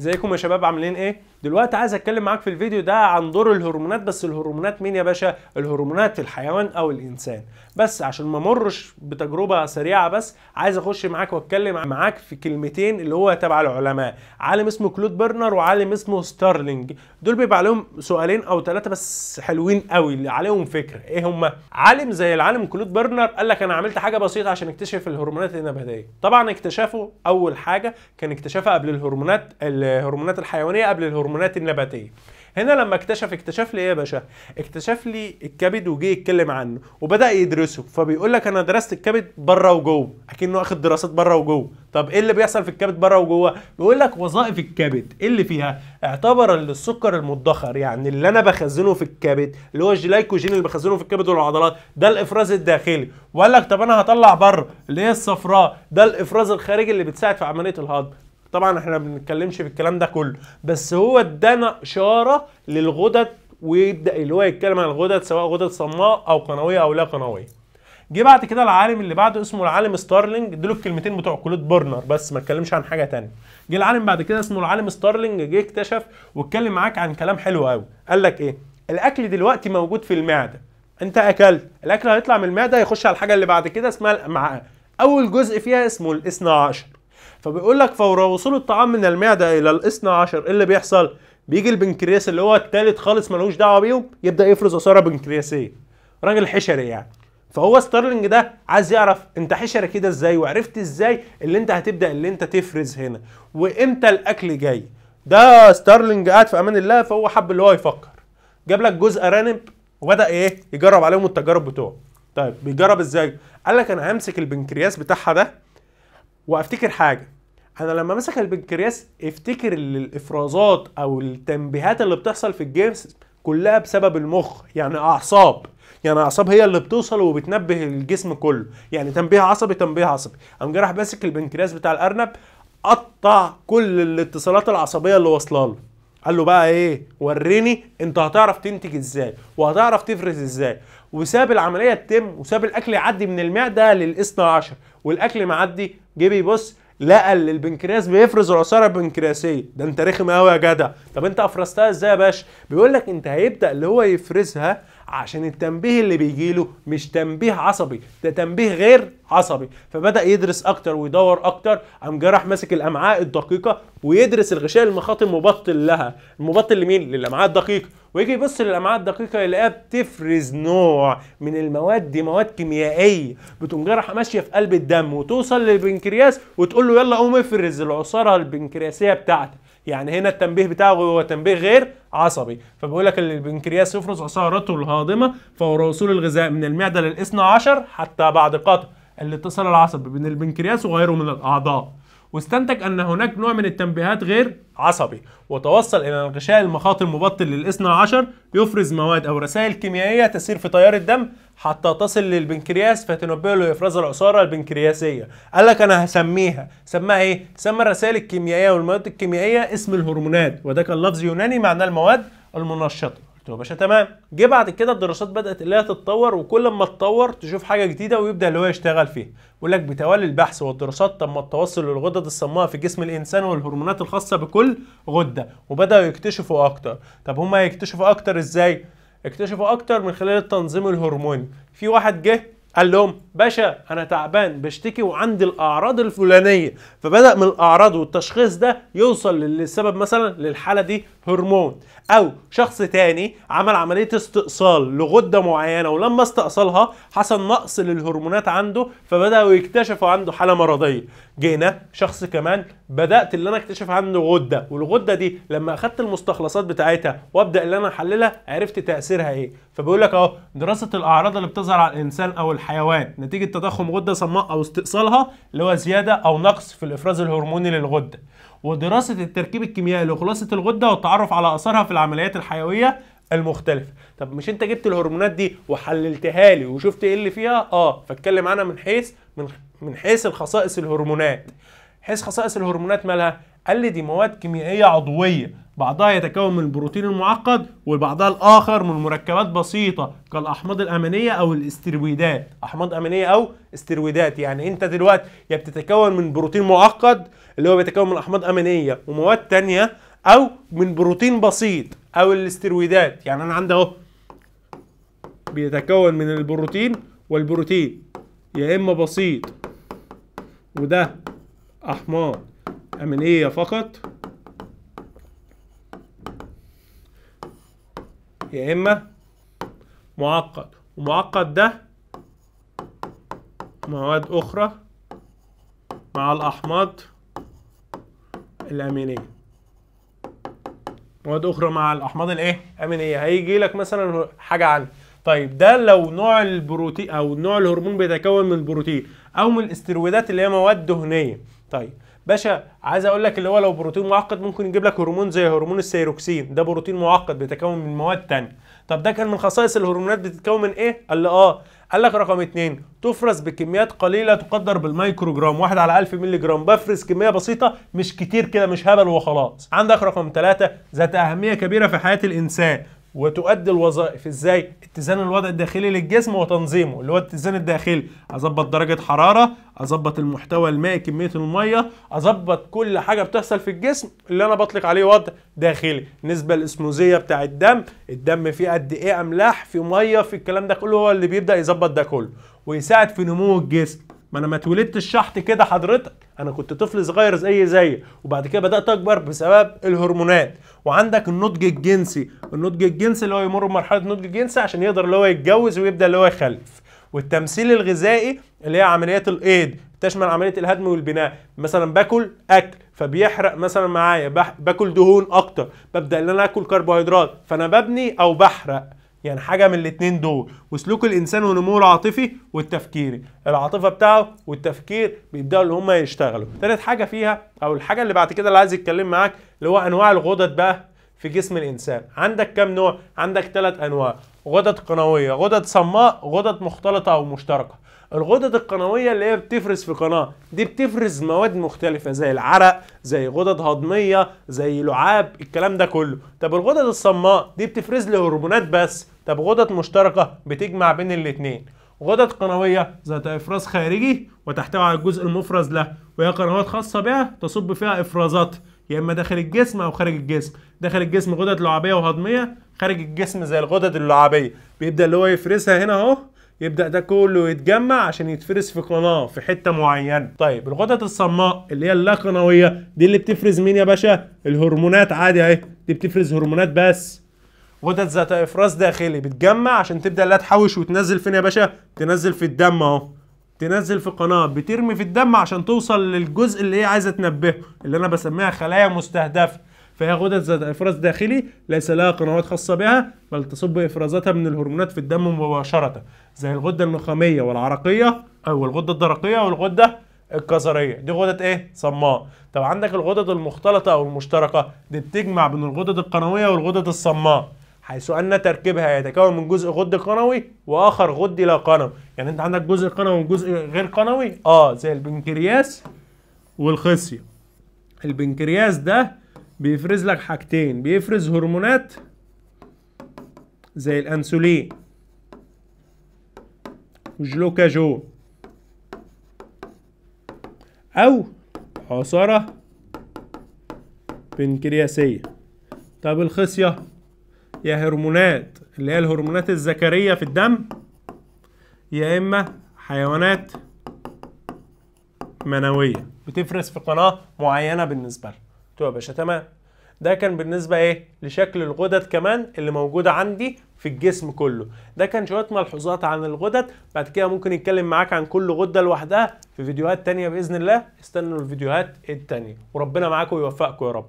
ازيكم يا شباب عاملين ايه دلوقتي عايز اتكلم معاك في الفيديو ده عن دور الهرمونات بس الهرمونات مين يا باشا الهرمونات الحيوان او الانسان بس عشان ما امرش بتجربه سريعه بس عايز اخش معاك واتكلم معاك في كلمتين اللي هو تبع العلماء عالم اسمه كلود برنر وعالم اسمه ستارلينج دول بيبقى عليهم سؤالين او ثلاثه بس حلوين قوي اللي عليهم فكره ايه هما عالم زي العالم كلود برنر قال لك انا عملت حاجه بسيطه عشان اكتشف الهرمونات النباتيه طبعا اكتشافه اول حاجه كان اكتشافها قبل الهرمونات اللي الهرمونات الحيوانيه قبل الهرمونات النباتيه هنا لما اكتشف اكتشف لي ايه يا باشا اكتشف لي الكبد وجه يتكلم عنه وبدا يدرسه فبيقول لك انا درست الكبد بره وجوه اكنه اخد دراسات بره وجوه طب ايه اللي بيحصل في الكبد بره وجوه بيقول لك وظائف الكبد ايه اللي فيها اعتبر السكر المدخر يعني اللي انا بخزنه في الكبد اللي هو الجلايكوجين اللي بخزنه في الكبد والعضلات ده الافراز الداخلي وقال لك طب انا هطلع بره اللي هي الصفراء ده الافراز الخارجي اللي بتساعد في عمليه الهضم طبعا احنا ما بنتكلمش في الكلام ده كله بس هو ادانا اشاره للغدد ويبدا اللي هو يتكلم عن الغدد سواء غدد صماء او قنويه او لا قنويه جه بعد كده العالم اللي بعده اسمه العالم ستارلينج دول الكلمتين بتوع كلود برنر بس ما اتكلمش عن حاجه تانية جه العالم بعد كده اسمه العالم ستارلينج جه اكتشف واتكلم معاك عن كلام حلو قوي قال لك ايه الاكل دلوقتي موجود في المعده انت اكلت الاكل هيطلع من المعده يخش على الحاجه اللي بعد كده اسمها الامعاء اول جزء فيها اسمه الاثنى عشر فبيقول لك فور وصول الطعام من المعده الى الاثنى عشر ايه اللي بيحصل؟ بيجي البنكرياس اللي هو الثالث خالص ملوش دعوه بيهم يبدا يفرز اثاره بنكرياسيه راجل حشري يعني فهو ستارلينج ده عايز يعرف انت حشره كده ازاي وعرفت ازاي اللي انت هتبدا اللي انت تفرز هنا وامتى الاكل جاي ده ستارلينج قاعد في امان الله فهو حب اللي هو يفكر جاب لك جزء ارانب وبدا ايه يجرب عليهم التجارب بتوعه طيب بيجرب ازاي قال لك انا همسك البنكرياس بتاعها ده وافتكر حاجه انا لما مسك البنكرياس افتكر الافرازات او التنبيهات اللي بتحصل في الجسم كلها بسبب المخ يعني اعصاب يعني اعصاب هي اللي بتوصل وبتنبه الجسم كله يعني تنبيه عصبي تنبيه عصبي قام جرح ماسك البنكرياس بتاع الارنب قطع كل الاتصالات العصبيه اللي واصله له قال له بقى ايه وريني انت هتعرف تنتج ازاي وهتعرف تفرز ازاي وساب العمليه تتم وساب الاكل يعدي من المعده للاثنى عشر والاكل معدي جه بيبص لقى اللي البنكرياس بيفرز العصاره البنكرياسيه ده انت رخم قوي يا جدع طب انت افرزتها ازاي يا باشا بيقول لك انت هيبدا اللي هو يفرزها عشان التنبيه اللي بيجي له مش تنبيه عصبي ده تنبيه غير عصبي فبدا يدرس اكتر ويدور اكتر قام جراح ماسك الامعاء الدقيقه ويدرس الغشاء المخاطي المبطل لها المبطل لمين للامعاء الدقيقه ويجي يبص للامعاء الدقيقه يلاقيها بتفرز نوع من المواد دي مواد كيميائيه بتقوم جارحه ماشيه في قلب الدم وتوصل للبنكرياس وتقول له يلا قوم افرز العصاره البنكرياسيه بتاعتك يعني هنا التنبيه بتاعه هو تنبيه غير عصبي فبيقول لك البنكرياس يفرز عصارته الهاضمه فور وصول الغذاء من المعده للاثنى عشر حتى بعد قطع الاتصال العصبي بين البنكرياس وغيره من الاعضاء واستنتج أن هناك نوع من التنبيهات غير عصبي وتوصل إلى ان غشاء المخاطر المبطن للإثنى عشر يفرز مواد أو رسائل كيميائية تسير في تيار الدم حتى تصل للبنكرياس فتنبهه له إفراز العصارة البنكرياسية قال لك أنا هسميها سماها إيه؟ سمى الرسائل الكيميائية والمواد الكيميائية اسم الهرمونات وده كان لفظ يوناني معناه المواد المنشطة قلت له يا باشا تمام جه بعد كده الدراسات بدات اللي هي تتطور وكل ما تتطور تشوف حاجه جديده ويبدا اللي هو يشتغل فيها يقول لك بتوالي البحث والدراسات تم التوصل للغدد الصماء في جسم الانسان والهرمونات الخاصه بكل غده وبداوا يكتشفوا اكتر طب هما هيكتشفوا اكتر ازاي اكتشفوا اكتر من خلال التنظيم الهرموني في واحد جه قال لهم باشا انا تعبان بشتكي وعندي الاعراض الفلانيه فبدا من الاعراض والتشخيص ده يوصل للسبب مثلا للحاله دي هرمون او شخص تاني عمل عمليه استئصال لغده معينه ولما استئصلها حصل نقص للهرمونات عنده فبداوا يكتشفوا عنده حاله مرضيه جينا شخص كمان بدات اللي انا اكتشف عنده غده والغده دي لما اخدت المستخلصات بتاعتها وابدا اللي انا احللها عرفت تاثيرها ايه فبيقول لك اهو دراسه الاعراض اللي بتظهر على الانسان او الحيوان نتيجه تضخم غده صماء او استئصالها اللي هو زياده او نقص في الافراز الهرموني للغده ودراسة التركيب الكيميائي لخلاصة الغدة والتعرف على أثرها في العمليات الحيوية المختلفة طب مش انت جبت الهرمونات دي وحللتها لي وشفت ايه اللي فيها اه فاتكلم عنها من حيث من من حيث الخصائص الهرمونات حيث خصائص الهرمونات مالها قال لي دي مواد كيميائيه عضويه بعضها يتكون من البروتين المعقد وبعضها الآخر من مركبات بسيطة كالأحماض الأمينية أو الاسترويدات أحماض أمينية أو استرويدات يعني أنت دلوقتي يا بتتكون من بروتين معقد اللي هو بيتكون من أحماض أمينية ومواد تانية أو من بروتين بسيط أو الاسترويدات يعني أنا عندي أهو بيتكون من البروتين والبروتين يا إما بسيط وده أحماض أمينية فقط يا اما معقد ومعقد ده مواد اخرى مع الاحماض الامينيه مواد اخرى مع الاحماض الايه امينيه هيجي لك مثلا حاجه عن طيب ده لو نوع البروتين او نوع الهرمون بيتكون من البروتين او من الاسترويدات اللي هي مواد دهنيه طيب باشا عايز اقول لك اللي هو لو بروتين معقد ممكن يجيب لك هرمون زي هرمون السيروكسين ده بروتين معقد بيتكون من مواد ثانيه طب ده كان من خصائص الهرمونات بتتكون من ايه قال لي اه قال لك رقم اثنين تفرز بكميات قليله تقدر بالميكروجرام واحد على 1000 مللي جرام بفرز كميه بسيطه مش كتير كده مش هبل وخلاص عندك رقم ثلاثة ذات اهميه كبيره في حياه الانسان وتؤدي الوظائف ازاي اتزان الوضع الداخلي للجسم وتنظيمه اللي هو الاتزان الداخلي اظبط درجه حراره اظبط المحتوى المائي كميه الميه اظبط كل حاجه بتحصل في الجسم اللي انا بطلق عليه وضع داخلي نسبة الاسموزيه بتاع الدم الدم فيه قد ايه املاح في ميه في الكلام ده كله هو اللي بيبدا يظبط ده كله ويساعد في نمو الجسم ما انا ما اتولدتش شحط كده حضرتك انا كنت طفل صغير زي زي وبعد كده بدات اكبر بسبب الهرمونات وعندك النضج الجنسي النضج الجنسي اللي هو يمر بمرحله النضج الجنسي عشان يقدر اللي هو يتجوز ويبدا اللي هو يخلف والتمثيل الغذائي اللي هي عمليات الايد تشمل عمليه الهدم والبناء مثلا باكل اكل فبيحرق مثلا معايا باكل دهون اكتر ببدا ان انا اكل كربوهيدرات فانا ببني او بحرق يعني حاجه من الاتنين دول وسلوك الانسان ونموه العاطفي والتفكيري العاطفه بتاعه والتفكير بيبداوا اللي هم يشتغلوا تالت حاجه فيها او الحاجه اللي بعد كده اللي عايز يتكلم معاك اللي هو انواع الغدد بقى في جسم الانسان عندك كام نوع عندك تلات انواع غدد قنويه غدد صماء غدد مختلطه او مشتركه الغدد القنويه اللي هي بتفرز في قناه دي بتفرز مواد مختلفه زي العرق زي غدد هضميه زي لعاب الكلام ده كله طب الغدد الصماء دي بتفرز لي هرمونات بس طب غدد مشتركه بتجمع بين الاثنين غدد قنويه ذات افراز خارجي وتحتوي على الجزء المفرز له وهي قنوات خاصه بها تصب فيها افرازات يا اما داخل الجسم او خارج الجسم داخل الجسم غدد لعابيه وهضميه خارج الجسم زي الغدد اللعابيه بيبدا اللي هو يفرزها هنا اهو يبدا ده كله يتجمع عشان يتفرز في قناه في حته معينه طيب الغدد الصماء اللي هي اللا قنويه دي اللي بتفرز مين يا باشا الهرمونات عادي اهي دي بتفرز هرمونات بس غدد ذات افراز داخلي بتجمع عشان تبدا لا تحوش وتنزل فين يا باشا تنزل في الدم اهو تنزل في قناه بترمي في الدم عشان توصل للجزء اللي هي عايزه تنبهه اللي انا بسميها خلايا مستهدفه فهي غدد ذات افراز داخلي ليس لها قنوات خاصه بها بل تصب افرازاتها من الهرمونات في الدم مباشره زي الغده النخاميه والعرقيه او الغده الدرقيه والغده الكظريه دي غدد ايه صماء طب عندك الغدد المختلطه او المشتركه دي بتجمع بين الغدد القنويه والغدد الصماء حيث ان تركيبها يتكون من جزء غدي قنوي واخر غدي لا قنوي يعني انت عندك جزء قنوي وجزء غير قنوي اه زي البنكرياس والخصيه البنكرياس ده بيفرز لك حاجتين بيفرز هرمونات زي الانسولين وجلوكاجون او عصاره بنكرياسيه طب الخصيه يا هرمونات اللي هي الهرمونات الذكريه في الدم يا اما حيوانات منويه بتفرز في قناه معينه بالنسبه لها قلت يا باشا تمام ده كان بالنسبه ايه لشكل الغدد كمان اللي موجوده عندي في الجسم كله ده كان شويه ملحوظات عن الغدد بعد كده ممكن نتكلم معاك عن كل غده لوحدها في فيديوهات تانية باذن الله استنوا الفيديوهات التانية وربنا معاكم ويوفقكم يا رب